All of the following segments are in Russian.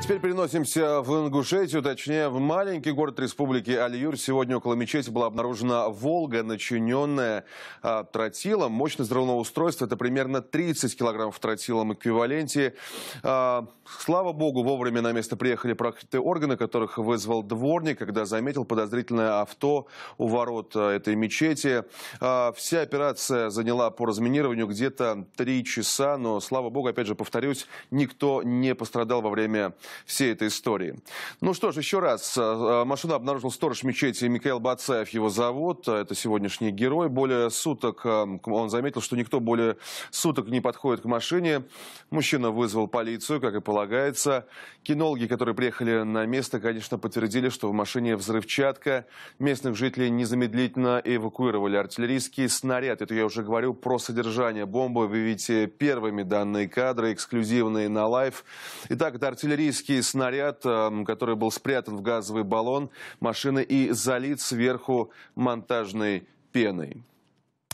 Теперь переносимся в Ингушетию, точнее в маленький город республики Алиюр. Сегодня около мечети была обнаружена «Волга», начиненная а, тротилом. Мощность взрывного устройства – это примерно 30 килограммов в тротилом эквиваленте. А, слава богу, вовремя на место приехали проклятые органы, которых вызвал дворник, когда заметил подозрительное авто у ворот а, этой мечети. А, вся операция заняла по разминированию где-то 3 часа, но, слава богу, опять же повторюсь, никто не пострадал во время всей этой истории. Ну что ж, еще раз. Э, э, машину обнаружил сторож мечети Михаил Бацаев, его зовут. Э, это сегодняшний герой. Более суток он заметил, что никто более суток не подходит к машине. Мужчина вызвал полицию, как и полагается. Кинологи, которые приехали на место, конечно, подтвердили, что в машине взрывчатка. Местных жителей незамедлительно эвакуировали. Артиллерийский снаряд, это я уже говорю про содержание бомбы. Вы видите первыми данные кадры, эксклюзивные на лайв. Итак, это артиллерийский артиллерийский снаряд, эм, который был спрятан в газовый баллон машины и залит сверху монтажной пеной.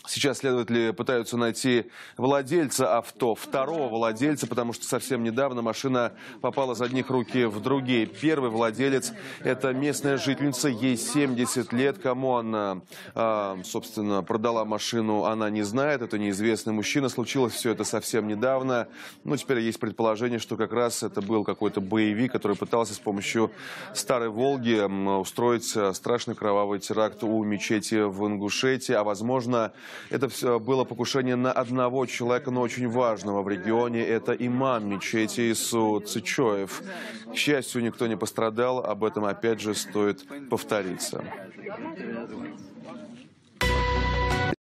Сейчас следователи пытаются найти владельца авто, второго владельца, потому что совсем недавно машина попала с одних руки в другие. Первый владелец – это местная жительница, ей 70 лет. Кому она, э, собственно, продала машину, она не знает. Это неизвестный мужчина. Случилось все это совсем недавно. Ну, теперь есть предположение, что как раз это был какой-то боевик, который пытался с помощью старой «Волги» устроить э, страшный кровавый теракт у мечети в Ингушетии. А, возможно, это все было покушение на одного человека, но очень важного в регионе. Это имам мечети Ису Цичоев. К счастью, никто не пострадал. Об этом, опять же, стоит повториться.